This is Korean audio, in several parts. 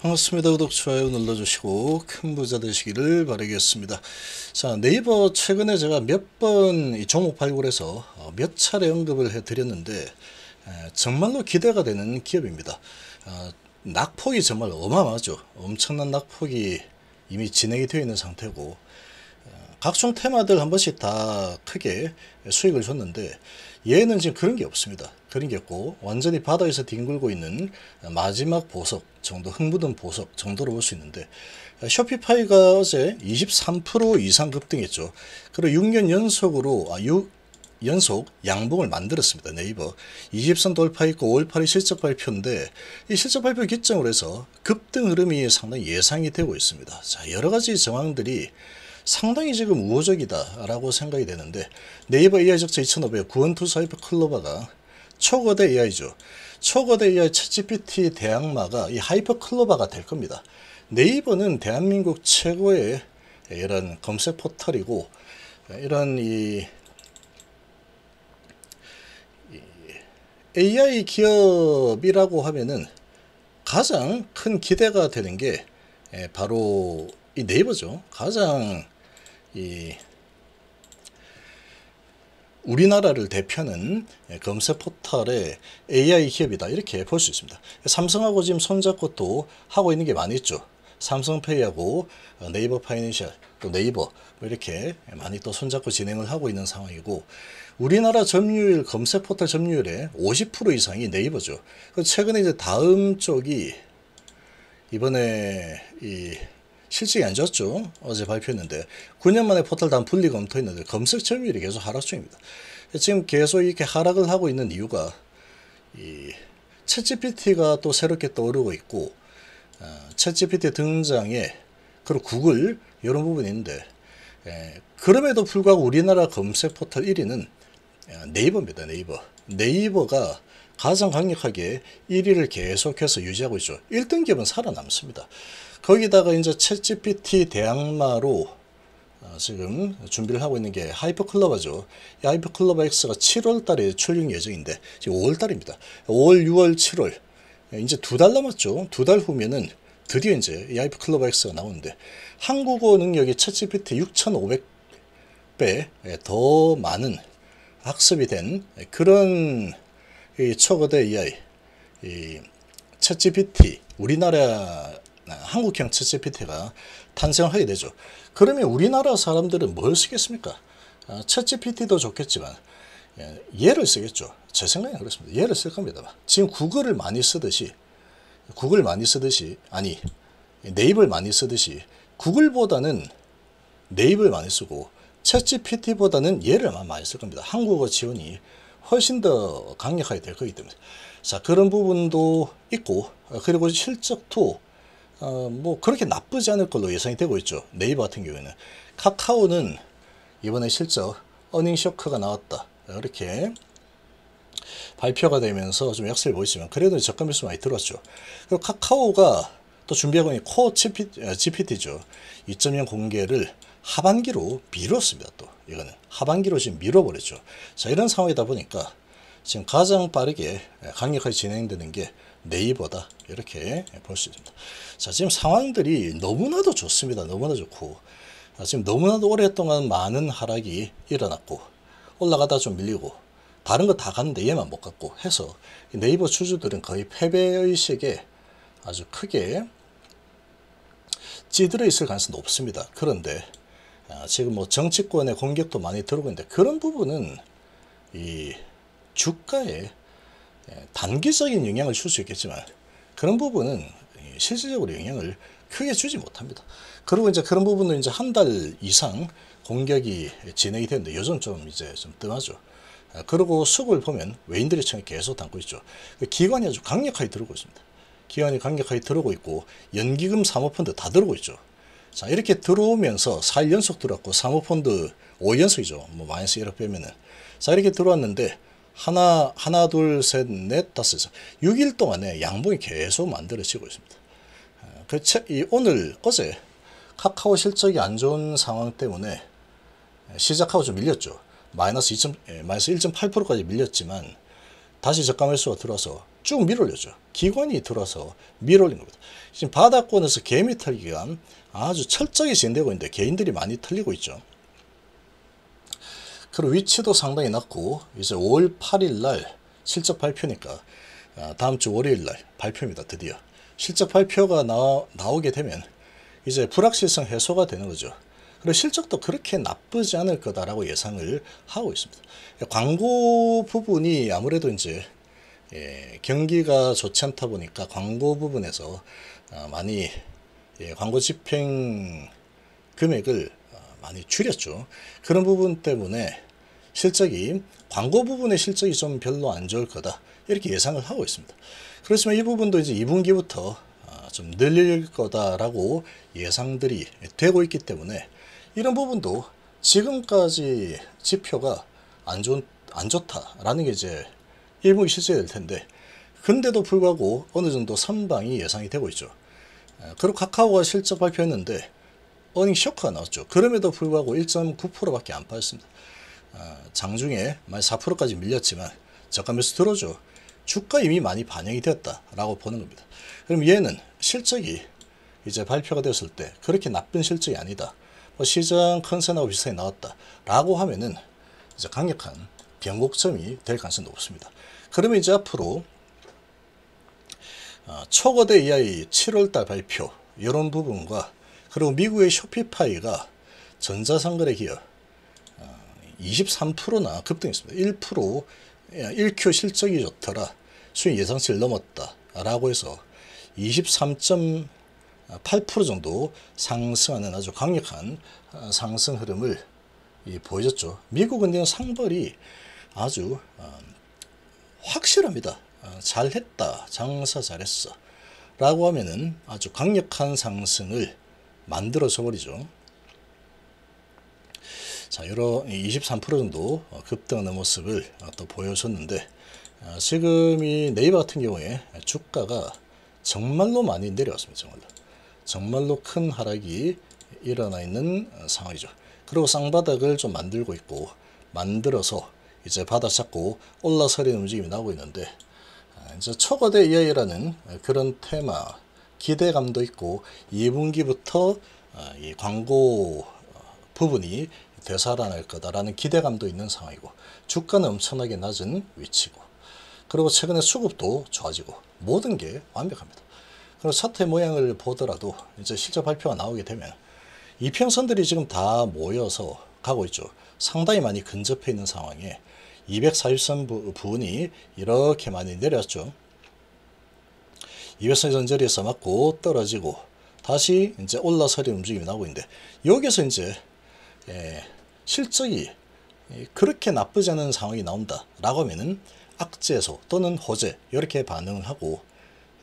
반갑습니다. 구독, 좋아요 눌러주시고 큰 부자 되시기를 바라겠습니다. 자 네이버 최근에 제가 몇 번 종목 발굴해서 어, 몇 차례 언급을 해드렸는데 정말로 기대가 되는 기업입니다. 어, 낙폭이 정말 어마어마하죠. 엄청난 낙폭이 이미 진행이 되어 있는 상태고 어, 각종 테마들 한 번씩 다 크게 수익을 줬는데 얘는 지금 그런 게 없습니다. 그런 게 없고 완전히 바다에서 뒹굴고 있는 마지막 보석 정도 흙묻은 보석 정도로 볼 수 있는데 쇼피파이가 어제 23% 이상 급등했죠. 그리고 6년 연속으로 아, 6, 연속 양봉을 만들었습니다. 네이버 20선 돌파했고 5월 8일 실적 발표인데 이 실적 발표 기점으로 해서 급등 흐름이 상당히 예상이 되고 있습니다. 자 여러 가지 정황들이 상당히 지금 우호적이다라고 생각이 되는데 네이버 AI 적자 2,500 구원투 사이퍼클로버가 초거대 AI죠. 초거대 AI 챗GPT 대항마가 이 하이퍼 클로버가될 겁니다. 네이버는 대한민국 최고의 이런 검색 포털이고 이런 이 AI 기업이라고 하면은 가장 큰 기대가 되는 게 예, 바로 이 네이버죠. 가장 이 예. 우리나라를 대표하는 검색 포털의 AI 기업이다 이렇게 볼 수 있습니다. 삼성하고 지금 손잡고 또 하고 있는 게 많이 있죠. 삼성페이하고 네이버 파이낸셜 또 네이버 뭐 이렇게 많이 또 손잡고 진행을 하고 있는 상황이고 우리나라 점유율 검색 포털 점유율의 50% 이상이 네이버죠. 그 최근에 이제 다음 쪽이 이번에 이 실적이 안 좋았죠. 어제 발표했는데 9년 만에 포털 단분리 검토했는데 검색 점유율이 계속 하락 중입니다. 지금 계속 이렇게 하락을 하고 있는 이유가 이 챗GPT가 또 새롭게 떠오르고 있고 어, 챗GPT 등장에 그리고 구글 이런 부분이 있는데 에, 예, 그럼에도 불구하고 우리나라 검색 포털 1위는 어, 네이버입니다. 네이버. 네이버가 가장 강력하게 1위를 계속해서 유지하고 있죠. 1등 급은 살아남습니다. 거기다가 이제 챗GPT 대항마로 어, 지금 준비를 하고 있는 게하이퍼클로버죠 하이퍼클로바 X가 7월 달에 출용 예정인데 지금 5월 달입니다. 5월, 6월, 7월 이제 두 달 남았죠. 두 달 후면은 드디어 이제 이 하이퍼클로바 X가 나오는데 한국어 능력이 챗GPT 6,500배 더 많은 학습이 된 그런 이 초거대 AI, 이 챗GPT, 우리나라 아, 한국형 챗GPT가 탄생하게 되죠. 그러면 우리나라 사람들은 뭘 쓰겠습니까? 아, 챗GPT도 좋겠지만 예, 얘를 쓰겠죠. 제 생각엔 그렇습니다. 얘를 쓸 겁니다. 지금 구글을 많이 쓰듯이 구글 많이 쓰듯이 아니 네이버를 많이 쓰듯이 구글보다는 네이버를 많이 쓰고 챗GPT보다는 얘를 많이 쓸 겁니다. 한국어 지원이 훨씬 더 강력하게 될 거기 때문에 자 그런 부분도 있고 어, 그리고 실적도 어, 뭐 그렇게 나쁘지 않을 걸로 예상이 되고 있죠 네이버 같은 경우에는 카카오는 이번에 실적 어닝 쇼크가 나왔다 이렇게 발표가 되면서 좀 약세를 보이지만 그래도 적가 매수 많이 들었죠 그리고 카카오가 또 준비하고 있는 코어 g p GPT죠 2.0 공개를 하반기로 미뤘습니다. 또 이거는 하반기로 지금 미뤄버렸죠. 자 이런 상황이다 보니까 지금 가장 빠르게 예, 강력하게 진행되는 게 네이버다 이렇게 볼 수 있습니다. 자 지금 상황들이 너무나도 좋습니다. 너무나 좋고 자, 아, 지금 너무나도 오랫동안 많은 하락이 일어났고 올라가다 좀 밀리고 다른 거 다 갔는데 얘만 못 갔고 해서 네이버 주주들은 거의 패배의식에 아주 크게 찌들어 있을 가능성이 높습니다. 그런데 아, 지금 뭐 정치권의 공격도 많이 들어오고 있는데 그런 부분은 이 주가에 예, 단기적인 영향을 줄 수 있겠지만 그런 부분은 실질적으로 영향을 크게 주지 못합니다. 그리고 이제 그런 부분은 이제 한 달 이상 공격이 진행이 되는데 요즘 좀 이제 좀 뜸하죠. 아, 그리고 수급을 보면 외인들의 청이 계속 담고 있죠. 그 기관이 아주 강력하게 들어오고 있습니다. 기관이 강력하게 들어오고 있고 연기금 사모펀드 다 들어오고 있죠. 자 이렇게 들어오면서 4일 연속 들어왔고 사모펀드 5연속이죠. 뭐 마이너스 1억 빼면은 자 이렇게 들어왔는데 하나 하나 둘 셋 넷 다섯 6일 동안에 양봉이 계속 만들어지고 있습니다. 아, 그 채, 이 오늘 어제 카카오 실적이 안 좋은 상황 때문에 시작하고 좀 밀렸죠. 마이너스 2 예, 마이너스 1.8%까지 밀렸지만 다시 적감횟수가 들어와서 쭉 밀올렸죠. 어 기관이 들어와서 밀올린 어 겁니다. 지금 바닥권에서 개미털 기간 아주 철저히 진행되고 있는데 개인들이 많이 틀리고 있죠. 그리고 위치도 상당히 낮고 이제 5월 8일 날 실적 발표니까 아, 다음 주 월요일 날 발표입니다. 드디어 실적 발표가 나, 나오게 되면 이제 불확실성 해소가 되는 거죠. 그리고 실적도 그렇게 나쁘지 않을 거다라고 예상을 하고 있습니다. 광고 부분이 아무래도 이제 예, 경기가 좋지 않다 보니까 광고 부분에서 아, 많이 예, 광고 집행 금액을 어, 많이 줄였죠. 그런 부분 때문에 실적이 광고 부분의 실적이 좀 별로 안 좋을 거다 이렇게 예상을 하고 있습니다. 그렇지만 이 부분도 이제 2분기부터 어, 좀 늘릴 거다라고 예상들이 되고 있기 때문에 이런 부분도 지금까지 지표가 안, 좋, 안 좋다라는 게 이제 1분기 실제될 텐데 근데도 불구하고 어느 정도 선방이 예상이 되고 있죠. 그리고 카카오가 실적 발표했는데 어닝 쇼크가 나왔죠. 그럼에도 불구하고 1.9%밖에 안 빠졌습니다. 아, 장중에 4%까지 밀렸지만 저가 매서 들어죠. 주가 이미 많이 반영이 되었다라고 보는 겁니다. 그럼 얘는 실적이 이제 발표가 되었을 때 그렇게 나쁜 실적이 아니다. 뭐 시장 컨센하고 비슷하게 나왔다라고 하면은 이제 강력한 변곡점이 될 가능성이 높습니다. 그러면 이제 앞으로 아, 초거대 이하의 7월달 발표 이런 부분과 그리고 미국의 쇼피파이가 전자상거래 기업 23%나 아, 급등했습니다. 1% 1Q 예, 실적이 좋더라. 수익 예상치를 넘었다. 라고 해서 23.8% 정도 상승하는 아주 강력한 아, 상승 흐름을 예, 보여줬죠. 미국은 상벌이 아주 확실합니다. 어, 잘했다, 장사 잘했어 라고 하면은 아주 강력한 상승을 만들어서 버리죠. 자, 이런 23% 정도 어, 급등하는 모습을 어, 또 보여줬는데 지금 이 네이버 같은 경우에 주가가 정말로 많이 내려왔습니다. 정말로. 정말로 큰 하락이 일어나 있는 상황이죠. 그리고 쌍바닥을 좀 만들고 있고 만들어서 이제 바다 잡고 올라서리는 움직임이 나오고 있는데 이제 초거대 이하라는 그런 테마 기대감도 있고 2분기부터 아, 이 광고 어, 부분이 되살아날 거다라는 기대감도 있는 상황이고 주가는 엄청나게 낮은 위치고 그리고 최근에 수급도 좋아지고 모든 게 완벽합니다. 그리고 차 모양을 보더라도 이제 실적 발표가 나오게 되면 이평선들이 지금 다 모여서 가고 있죠. 상당히 많이 근접해 있는 상황에 243선 부분이 이렇게 많이 내렸죠. 2 0 0선 자리에서 맞고 떨어지고 다시 이제 올라서리는 움직임이 나오고 있는데 여기서 이제 예, 실적이 그렇게 나쁘지 않은 상황이 나온다라고 하면은 악재소 또는 호재 이렇게 반응을 하고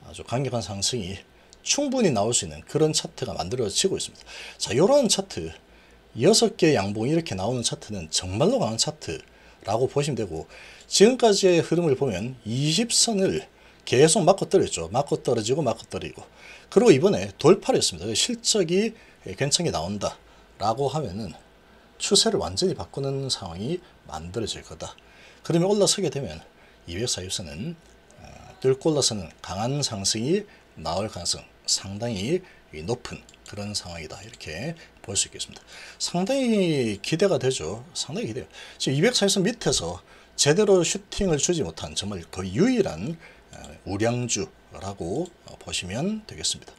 아주 강력한 상승이 충분히 나올 수 있는 그런 차트가 만들어지고 있습니다. 자, 이런 차트, 6개 양봉 이 이렇게 나오는 차트는 정말로 강한 차트 라고 보시면 되고 지금까지의 흐름을 보면 20선을 계속 맞고 떨어졌죠. 맞고 떨어지고 맞고 떨어지고 그리고 이번에 돌파를 했습니다. 실적이 괜찮게 나온다 라고 하면은 추세를 완전히 바꾸는 상황이 만들어질 거다. 그러면 올라서게 되면 240선은 어, 뚫고 올라서는 강한 상승이 나올 가능성 상당히 높은 그런 상황이다 이렇게 볼 수 있겠습니다. 상당히 기대가 되죠. 상당히 기대요. 지금 204에서 밑에서 제대로 슈팅을 주지 못한 정말 거의 유일한 어, 우량주라고 어, 보시면 되겠습니다.